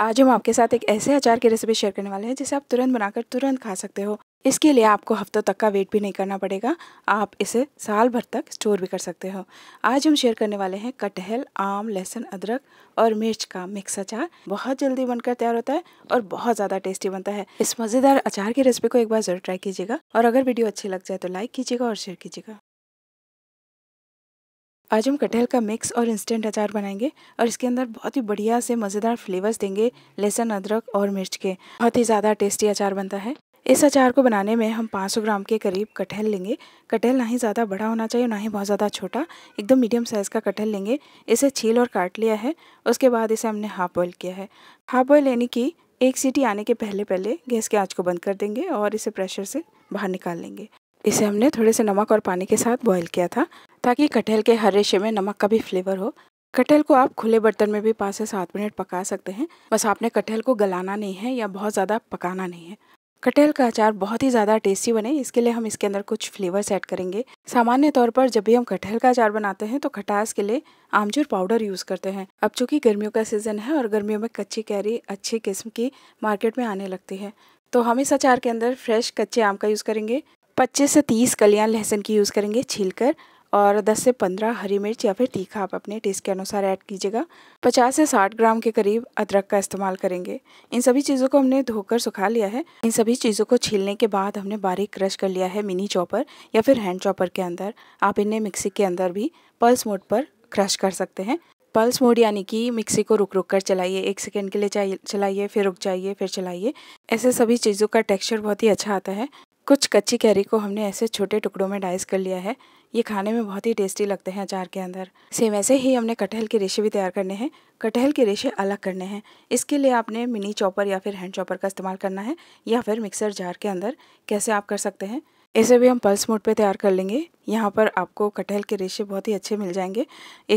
आज हम आपके साथ एक ऐसे अचार की रेसिपी शेयर करने वाले हैं जिसे आप तुरंत बनाकर तुरंत खा सकते हो इसके लिए आपको हफ्तों तक का वेट भी नहीं करना पड़ेगा आप इसे साल भर तक स्टोर भी कर सकते हो आज हम शेयर करने वाले हैं कटहल आम लहसुन अदरक और मिर्च का मिक्स अचार बहुत जल्दी बनकर तैयार होता है और बहुत ज़्यादा टेस्टी बनता है इस मज़ेदार अचार की रेसिपी को एक बार ज़रूर ट्राई कीजिएगा और अगर वीडियो अच्छी लग जाए तो लाइक कीजिएगा और शेयर कीजिएगा आज हम कटहल का मिक्स और इंस्टेंट अचार बनाएंगे और इसके अंदर बहुत ही बढ़िया से मज़ेदार फ्लेवर्स देंगे लहसुन अदरक और मिर्च के बहुत ही ज़्यादा टेस्टी अचार बनता है इस अचार को बनाने में हम 500 ग्राम के करीब कटहल लेंगे कटहल ना ही ज़्यादा बड़ा होना चाहिए ना ही बहुत ज़्यादा छोटा एकदम मीडियम साइज़ का कटहल लेंगे इसे छील और काट लिया है उसके बाद इसे हमने हाफ बॉयल किया है हाफ बॉयल यानी कि एक सीटी आने के पहले पहले गैस के आँच को बंद कर देंगे और इसे प्रेशर से बाहर निकाल लेंगे इसे हमने थोड़े से नमक और पानी के साथ बॉईल किया था ताकि कटहल के हर रेशे में नमक का भी फ्लेवर हो कटहल को आप खुले बर्तन में भी पाँच से सात मिनट पका सकते हैं बस आपने कटहल को गलाना नहीं है या बहुत ज़्यादा पकाना नहीं है कटहल का अचार बहुत ही ज़्यादा टेस्टी बने इसके लिए हम इसके अंदर कुछ फ्लेवर ऐड करेंगे सामान्य तौर पर जब भी हम कटहल का अचार बनाते हैं तो खटास के लिए आमचूर पाउडर यूज़ करते हैं अब चूंकि गर्मियों का सीज़न है और गर्मियों में कच्ची कैरी अच्छी किस्म की मार्केट में आने लगती है तो हम इस अचार के अंदर फ्रेश कच्चे आम का यूज़ करेंगे पच्चीस से तीस कलियाँ लहसुन की यूज़ करेंगे छील और 10 से 15 हरी मिर्च या फिर तीखा आप अपने टेस्ट के अनुसार ऐड कीजिएगा 50 से 60 ग्राम के करीब अदरक का इस्तेमाल करेंगे इन सभी चीज़ों को हमने धोकर सुखा लिया है इन सभी चीज़ों को छीलने के बाद हमने बारीक क्रश कर लिया है मिनी चॉपर या फिर हैंड चॉपर के अंदर आप इन्हें मिक्सी के अंदर भी पल्स मोड पर क्रश कर सकते हैं पल्स मोड यानी कि मिक्सी को रुक रुक कर चलाइए एक सेकेंड के लिए चलाइए फिर रुक जाइए फिर चलाइए ऐसे सभी चीज़ों का टेक्सचर बहुत ही अच्छा आता है कुछ कच्ची कैरी को हमने ऐसे छोटे टुकड़ों में डाइस कर लिया है ये खाने में बहुत ही टेस्टी लगते हैं अचार के अंदर सेम ऐसे ही हमने कटहल के रेशे भी तैयार करने हैं कटहल के रेशे अलग करने हैं इसके लिए आपने मिनी चॉपर या फिर हैंड चॉपर का इस्तेमाल करना है या फिर मिक्सर जार के अंदर कैसे आप कर सकते हैं ऐसे भी हम पल्स मोड पे तैयार कर लेंगे यहाँ पर आपको कटहल के रेशे बहुत ही अच्छे मिल जाएंगे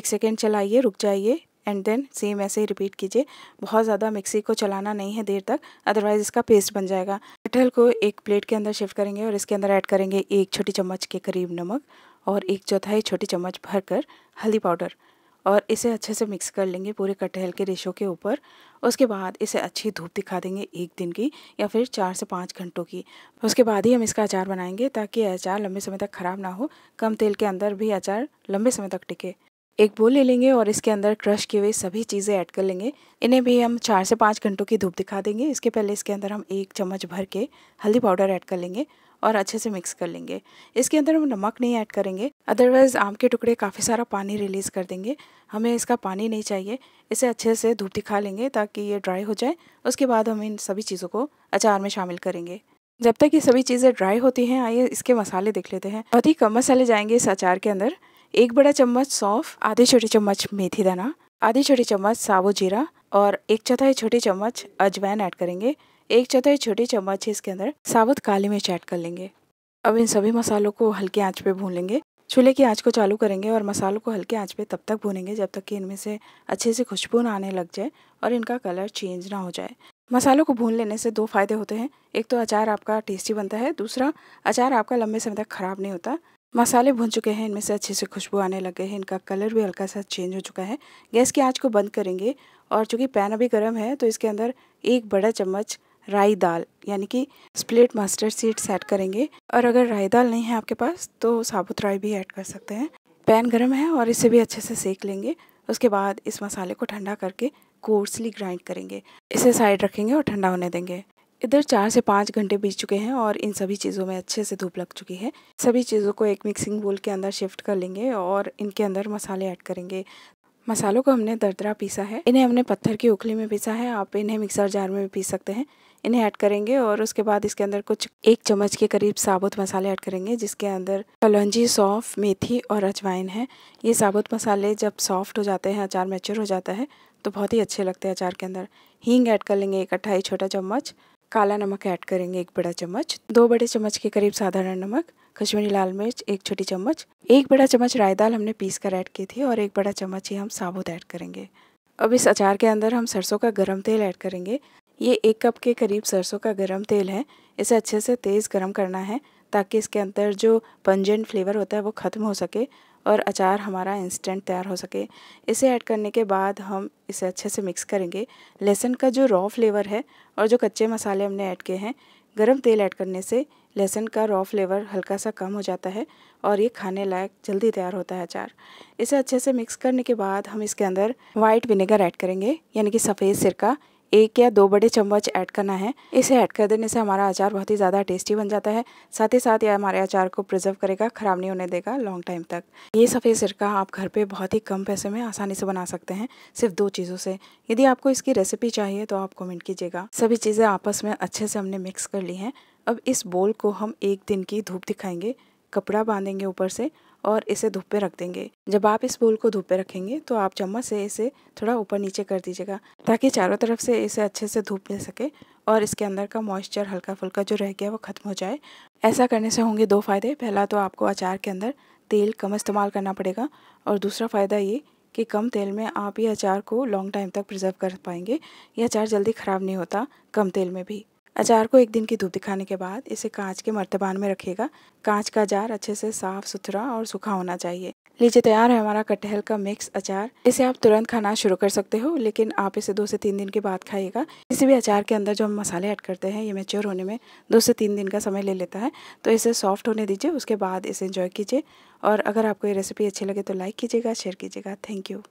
एक सेकेंड चलाइए रुक जाइए एंड देन सेम ऐसे ही रिपीट कीजिए बहुत ज़्यादा मिक्सी को चलाना नहीं है देर तक अदरवाइज़ इसका पेस्ट बन जाएगा कटहल को एक प्लेट के अंदर शिफ्ट करेंगे और इसके अंदर ऐड करेंगे एक छोटी चम्मच के करीब नमक और एक चौथाई छोटी चम्मच भरकर हल्दी पाउडर और इसे अच्छे से मिक्स कर लेंगे पूरे कटहल के रेशों के ऊपर उसके बाद इसे अच्छी धूप दिखा देंगे एक दिन की या फिर चार से पाँच घंटों की उसके बाद ही हम इसका अचार बनाएंगे ताकि अचार लंबे समय तक ख़राब ना हो कम तेल के अंदर भी अचार लंबे समय तक टिके एक बोल ले लेंगे और इसके अंदर क्रश किए हुए सभी चीज़ें ऐड कर लेंगे इन्हें भी हम चार से पाँच घंटों की धूप दिखा देंगे इसके पहले इसके अंदर हम एक चम्मच भर के हल्दी पाउडर ऐड कर लेंगे और अच्छे से मिक्स कर लेंगे इसके अंदर हम नमक नहीं ऐड करेंगे अदरवाइज़ आम के टुकड़े काफ़ी सारा पानी रिलीज़ कर देंगे हमें इसका पानी नहीं चाहिए इसे अच्छे से धूप दिखा लेंगे ताकि ये ड्राई हो जाए उसके बाद हम इन सभी चीज़ों को अचार में शामिल करेंगे जब तक ये सभी चीज़ें ड्राई होती हैं आइए इसके मसाले देख लेते हैं बहुत ही कम मसाले जाएंगे इस अचार के अंदर एक बड़ा चम्मच सौंफ आधे छोटे चम्मच मेथी दाना आधे छोटे चम्मच साबुत जीरा और एक चौथाई छोटे चम्मच अजवाइन ऐड करेंगे एक चौथाई छोटे चम्मच इसके अंदर साबुत काली मिर्च ऐड कर लेंगे अब इन सभी मसालों को हल्के आंच पे भून लेंगे चूल्हे की आंच को चालू करेंगे और मसालों को हल्के आंच पे तब तक भूनेंगे जब तक कि इनमें से अच्छे से खुशबू ना आने लग जाए और इनका कलर चेंज ना हो जाए मसालों को भून लेने से दो फायदे होते हैं एक तो अचार आपका टेस्टी बनता है दूसरा अचार आपका लंबे समय तक खराब नहीं होता मसाले भुन चुके हैं इनमें से अच्छे से खुशबू आने लग गए हैं इनका कलर भी हल्का सा चेंज हो चुका है गैस की आँच को बंद करेंगे और चूँकि पैन अभी गर्म है तो इसके अंदर एक बड़ा चम्मच राई दाल यानी कि स्प्लिट मास्टर सीड सेट करेंगे और अगर राई दाल नहीं है आपके पास तो साबुत राई भी ऐड कर सकते हैं पैन गर्म है और इसे भी अच्छे से सेक लेंगे उसके बाद इस मसाले को ठंडा करके कोर्सली ग्राइंड करेंगे इसे साइड रखेंगे और ठंडा होने देंगे इधर चार से पाँच घंटे बीत चुके हैं और इन सभी चीज़ों में अच्छे से धूप लग चुकी है सभी चीज़ों को एक मिक्सिंग बोल के अंदर शिफ्ट कर लेंगे और इनके अंदर मसाले ऐड करेंगे मसालों को हमने दरदरा पीसा है इन्हें हमने पत्थर की उखली में पीसा है आप इन्हें मिक्सर जार में भी पीस सकते हैं इन्हें ऐड करेंगे और उसके बाद इसके अंदर कुछ एक चम्मच के करीब साबुत मसाले ऐड करेंगे जिसके अंदर कलौजी सौंफ मेथी और अजवाइन है ये साबुत मसाले जब सॉफ्ट हो जाते हैं अचार मैच्योर हो जाता है तो बहुत ही अच्छे लगते हैं अचार के अंदर हींग ऐड कर लेंगे एक अट्ठाई छोटा चम्मच काला नमक ऐड करेंगे एक बड़ा चम्मच दो बड़े चम्मच के करीब साधारण नमक कश्मीरी लाल मिर्च एक छोटी चम्मच एक बड़ा चम्मच राय दाल हमने पीस कर ऐड की थी और एक बड़ा चम्मच ही हम साबुत ऐड करेंगे अब इस अचार के अंदर हम सरसों का गरम तेल ऐड करेंगे ये एक कप के करीब सरसों का गरम तेल है इसे अच्छे से तेज़ गरम करना है ताकि इसके अंदर जो पंजेंट फ्लेवर होता है वो ख़त्म हो सके और अचार हमारा इंस्टेंट तैयार हो सके इसे ऐड करने के बाद हम इसे अच्छे से मिक्स करेंगे लहसुन का जो रॉ फ्लेवर है और जो कच्चे मसाले हमने ऐड किए हैं गरम तेल ऐड करने से लहसुन का रॉ फ्लेवर हल्का सा कम हो जाता है और ये खाने लायक जल्दी तैयार होता है अचार इसे अच्छे से मिक्स करने के बाद हम इसके अंदर वाइट विनेगर ऐड करेंगे यानी कि सफ़ेद सिरका एक या दो बड़े चम्मच ऐड करना है इसे ऐड कर देने से हमारा अचार बहुत ही ज़्यादा टेस्टी बन जाता है साथ ही साथ यह हमारे अचार को प्रिजर्व करेगा ख़राब नहीं होने देगा लॉन्ग टाइम तक ये सफ़ेद सिरका आप घर पर बहुत ही कम पैसे में आसानी से बना सकते हैं सिर्फ दो चीज़ों से यदि आपको इसकी रेसिपी चाहिए तो आप कॉमेंट कीजिएगा सभी चीज़ें आपस में अच्छे से हमने मिक्स कर ली हैं अब इस बोल को हम एक दिन की धूप दिखाएंगे कपड़ा बांधेंगे ऊपर से और इसे धूप पे रख देंगे जब आप इस बोल को धूप पे रखेंगे तो आप चम्मच से इसे थोड़ा ऊपर नीचे कर दीजिएगा ताकि चारों तरफ से इसे अच्छे से धूप मिल सके और इसके अंदर का मॉइस्चर हल्का फुल्का जो रह गया वो ख़त्म हो जाए ऐसा करने से होंगे दो फ़ायदे पहला तो आपको अचार के अंदर तेल कम इस्तेमाल करना पड़ेगा और दूसरा फ़ायदा ये कि कम तेल में आप ये अचार को लॉन्ग टाइम तक प्रिजर्व कर पाएंगे यह अचार जल्दी ख़राब नहीं होता कम तेल में भी अचार को एक दिन की धूप दिखाने के बाद इसे कांच के मर्तबान में रखेगा कांच का अचार अच्छे से साफ सुथरा और सूखा होना चाहिए लीजिए तैयार है हमारा कटहल का मिक्स अचार इसे आप तुरंत खाना शुरू कर सकते हो लेकिन आप इसे दो से तीन दिन के बाद खाइएगा किसी भी अचार के अंदर जो हम मसाले ऐड करते हैं ये मेच्योर होने में दो से तीन दिन का समय ले लेता है तो इसे सॉफ्ट होने दीजिए उसके बाद इसे इंजॉय कीजिए और अगर आपको ये रेसिपी अच्छी लगे तो लाइक कीजिएगा शेयर कीजिएगा थैंक यू